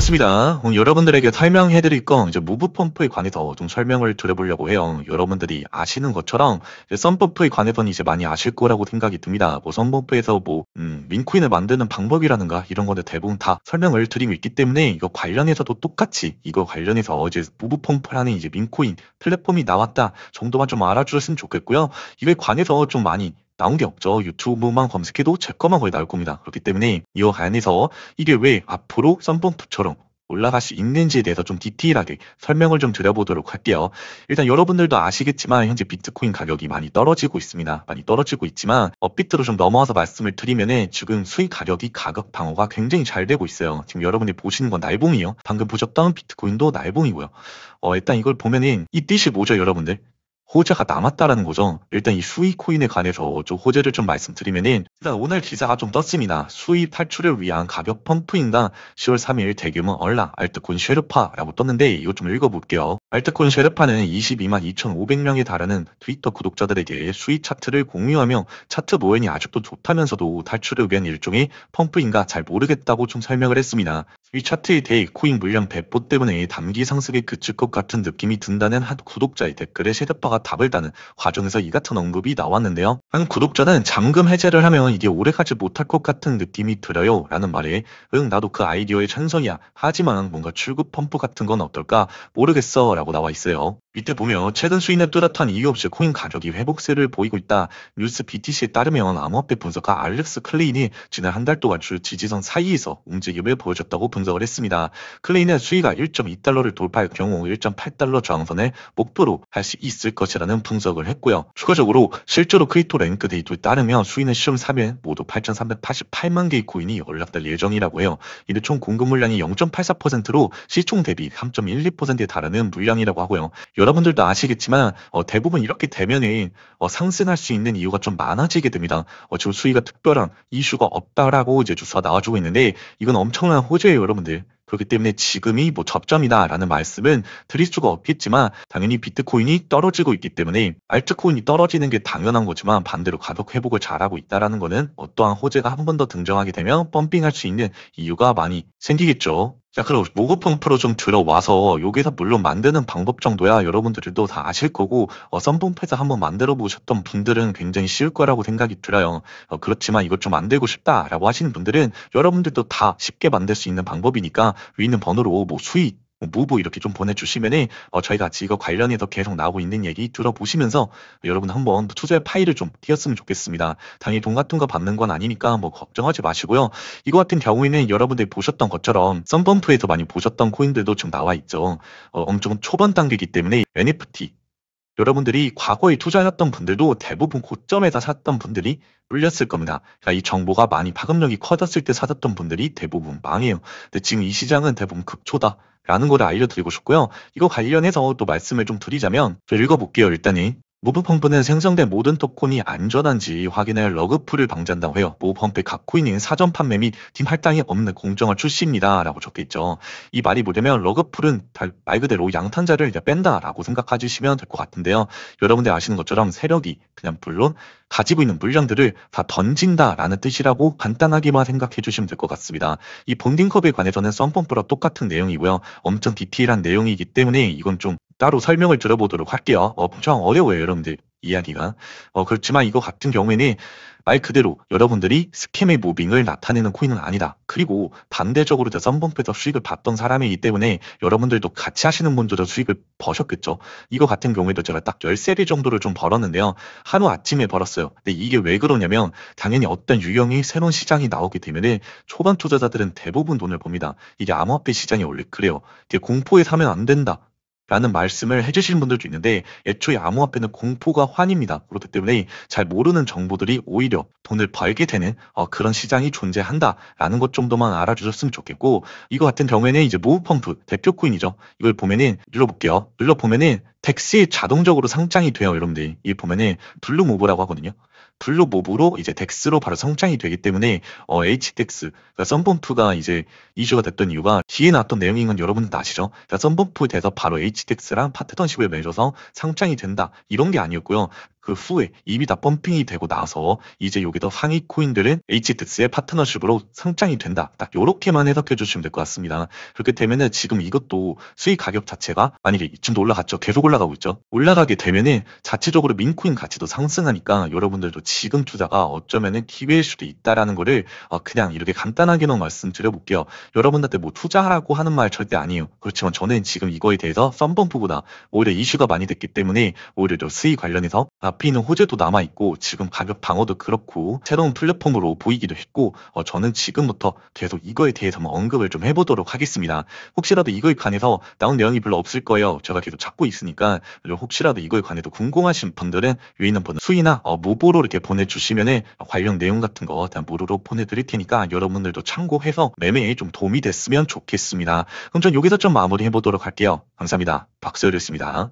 반갑습니다. 오늘 음, 여러분들에게 설명해드릴 건 이제 무브 펌프에 관해서 좀 설명을 드려보려고 해요. 음, 여러분들이 아시는 것처럼 썬 펌프에 관해서는 이제 많이 아실 거라고 생각이 듭니다. 뭐선 펌프에서 뭐 음, 민코인을 만드는 방법이라든가 이런 거는 대부분 다 설명을 드리고 있기 때문에 이거 관련해서도 똑같이 이거 관련해서 이제 무브 펌프라는 이제 민코인 플랫폼이 나왔다 정도만 좀 알아주셨으면 좋겠고요. 이거에 관해서 좀 많이 나온 게 없죠. 유튜브만 검색해도 제 것만 거의 나올 겁니다. 그렇기 때문에 이 안에서 이게 왜 앞으로 썬펌프처럼 올라갈 수 있는지에 대해서 좀 디테일하게 설명을 좀 드려보도록 할게요. 일단 여러분들도 아시겠지만 현재 비트코인 가격이 많이 떨어지고 있습니다. 많이 떨어지고 있지만 업비트로 좀 넘어와서 말씀을 드리면 지금 수익 가격이 가격 방어가 굉장히 잘 되고 있어요. 지금 여러분이 보시는 건 날봉이에요. 방금 보셨던 비트코인도 날봉이고요. 어, 일단 이걸 보면은 이 뜻이 뭐죠 여러분들? 호재가 남았다라는 거죠. 일단 이 수익 코인에 관해서 좀 호재를 좀 말씀드리면은 일단 오늘 기사가 좀 떴습니다. 수익 탈출을 위한 가격 펌프인당 10월 3일 대규모 얼라 알트콘 쉐르파라고 떴는데 이거 좀 읽어볼게요. 알트콘인 쉐르파는 22만 2,500명에 달하는 트위터 구독자들에게 수위 차트를 공유하며 차트 모현이 아직도 좋다면서도 탈출을 위한 일종의 펌프인가 잘 모르겠다고 좀 설명을 했습니다. 이 차트의 데이코인 물량 배포 때문에 단기 상승이 그칠 것 같은 느낌이 든다는 한 구독자의 댓글에 쉐르파가 답을 다는 과정에서 이 같은 언급이 나왔는데요. 한 구독자는 잠금 해제를 하면 이게 오래가지 못할 것 같은 느낌이 들어요 라는 말에 응 나도 그 아이디어에 찬성이야 하지만 뭔가 출구 펌프 같은 건 어떨까 모르겠어 거라고 나와 있어요. 이때 보면 최근 수인의 뚜렷한 이유 없이 코인 가격이 회복세를 보이고 있다. 뉴스 BTC에 따르면 암호화폐 분석가 알렉스 클레인이 지난 한 달 동안 주 지지선 사이에서 움직임을 보여줬다고 분석을 했습니다. 클레인의 수위가 1.2달러를 돌파할 경우 1.8달러 저항선의 목표로 할 수 있을 것이라는 분석을 했고요. 추가적으로 실제로 크리토 랭크 데이터에 따르면 수인의 시험 3회 모두 8,388만 개의 코인이 연락될 예정이라고 해요. 이를 총 공급 물량이 0.84%로 시총 대비 3.12%에 달하는 물량이라고 하고요. 여러분들도 아시겠지만 어, 대부분 이렇게 되면은 어, 상승할 수 있는 이유가 좀 많아지게 됩니다. 어, 지금 수위가 특별한 이슈가 없다라고 이제 주소가 나와주고 있는데 이건 엄청난 호재예요, 여러분들. 그렇기 때문에 지금이 뭐 접점이다라는 말씀은 드릴 수가 없겠지만 당연히 비트코인이 떨어지고 있기 때문에 알트코인이 떨어지는 게 당연한 거지만 반대로 가격 회복을 잘하고 있다라는 거는 어떠한 호재가 한 번 더 등장하게 되면 펌핑할 수 있는 이유가 많이 생기겠죠. 자, 그럼 모고풍 프로 좀 들어와서 여기서 물론 만드는 방법 정도야 여러분들도 다 아실 거고 어, 썬봉패드 한번 만들어 보셨던 분들은 굉장히 쉬울 거라고 생각이 들어요. 어, 그렇지만 이것 좀 만들고 싶다라고 하시는 분들은 여러분들도 다 쉽게 만들 수 있는 방법이니까 위 있는 번호로 뭐 수익 무보 이렇게 좀 보내주시면은 어, 저희가 지거 관련해서 계속 나오고 있는 얘기 들어보시면서 여러분 한번 투자 파일을 좀 띄었으면 좋겠습니다. 당연히 돈 같은 거 받는 건 아니니까 뭐 걱정하지 마시고요. 이거 같은 경우에는 여러분들이 보셨던 것처럼 썬펌프에서 많이 보셨던 코인들도 좀 나와 있죠. 어, 엄청 초반 단계이기 때문에 NFT 여러분들이 과거에 투자했던 분들도 대부분 고점에다 샀던 분들이 물렸을 겁니다. 그러니까 이 정보가 많이 파급력이 커졌을 때 사셨던 분들이 대부분 망해요. 근데 지금 이 시장은 대부분 극초다. 라는 거를 알려드리고 싶고요. 이거 관련해서 또 말씀을 좀 드리자면 읽어볼게요. 일단이 무브 펌프는 생성된 모든 토큰이 안전한지 확인할 러그풀을 방지한다고 해요. 무브 펌프에 갖고 있는 사전 판매 및 팀 할당이 없는 공정을 출시입니다. 라고 적혀있죠. 이 말이 뭐냐면 러그풀은 말 그대로 양탄자를 뺀다라고 생각하시면 될 것 같은데요. 여러분들 아시는 것처럼 세력이 그냥 물론 가지고 있는 물량들을 다 던진다라는 뜻이라고 간단하게만 생각해 주시면 될 것 같습니다. 이 본딩컵에 관해서는 썬펌프랑 똑같은 내용이고요. 엄청 디테일한 내용이기 때문에 이건 좀 따로 설명을 들어보도록 할게요. 어, 엄청 어려워요, 여러분들. 이야기가. 어, 그렇지만 이거 같은 경우에는 말 그대로 여러분들이 스캠의 무빙을 나타내는 코인은 아니다. 그리고 반대적으로 대선봉패에서 수익을 받던 사람이기 때문에 여러분들도 같이 하시는 분들도 수익을 버셨겠죠. 이거 같은 경우에도 제가 딱 13리 정도를 좀 벌었는데요. 하루 아침에 벌었어요. 근데 이게 왜 그러냐면 당연히 어떤 유형이 새로운 시장이 나오게 되면은 초반 투자자들은 대부분 돈을 봅니다. 이게 암호화폐 시장이 원래 그래요. 이게 공포에 사면 안 된다. 라는 말씀을 해주시는 분들도 있는데 애초에 암호화폐는 공포가 환입니다. 그렇기 때문에 잘 모르는 정보들이 오히려 돈을 벌게 되는 어, 그런 시장이 존재한다라는 것 정도만 알아주셨으면 좋겠고 이거 같은 경우에는 이제 모브펑프 대표 코인이죠. 이걸 보면은 눌러볼게요. 눌러보면은 택시 자동적으로 성장이 돼요, 여러분들. 이게 보면은 블루 모브라고 하거든요. 블루 모브로 이제 덱스로 바로 성장이 되기 때문에 어, HDEX, 그러니까 썬범프가 이제 이슈가 됐던 이유가 뒤에 나왔던 내용인 건 여러분은 아시죠? 그러니까 썬범프 돼서 바로 HDEX랑 파트너십을 맺어서 성장이 된다 이런 게 아니었고요. 그 후에 이미 다 펌핑이 되고 나서 이제 여기서 상위 코인들은 HTX의 파트너십으로 성장이 된다. 딱이렇게만 해석해 주시면 될 것 같습니다. 그렇게 되면은 지금 이것도 수익 가격 자체가 만약에 이쯤도 올라갔죠. 계속 올라가고 있죠. 올라가게 되면은 자체적으로 민코인 가치도 상승하니까 여러분들도 지금 투자가 어쩌면은 기회일 수도 있다라는 거를 어, 그냥 이렇게 간단하게만 말씀드려볼게요. 여러분한테 뭐 투자하라고 하는 말 절대 아니에요. 그렇지만 저는 지금 이거에 대해서 썸범프보다 오히려 이슈가 많이 됐기 때문에 오히려 수익 관련해서 앞에있는 호재도 남아있고 지금 가격 방어도 그렇고 새로운 플랫폼으로 보이기도 했고 어, 저는 지금부터 계속 이거에 대해서만 언급을 좀 해보도록 하겠습니다. 혹시라도 이거에 관해서 나온 내용이 별로 없을 거예요. 제가 계속 찾고 있으니까 혹시라도 이거에 관해서 궁금하신 분들은 유인한 분 수이나 어, 모보로 이렇게 보내주시면 관련 내용 같은 거 무료로 보내드릴 테니까 여러분들도 참고해서 매매에 좀 도움이 됐으면 좋겠습니다. 그럼 전 여기서 좀 마무리 해보도록 할게요. 감사합니다. 박서열이었습니다.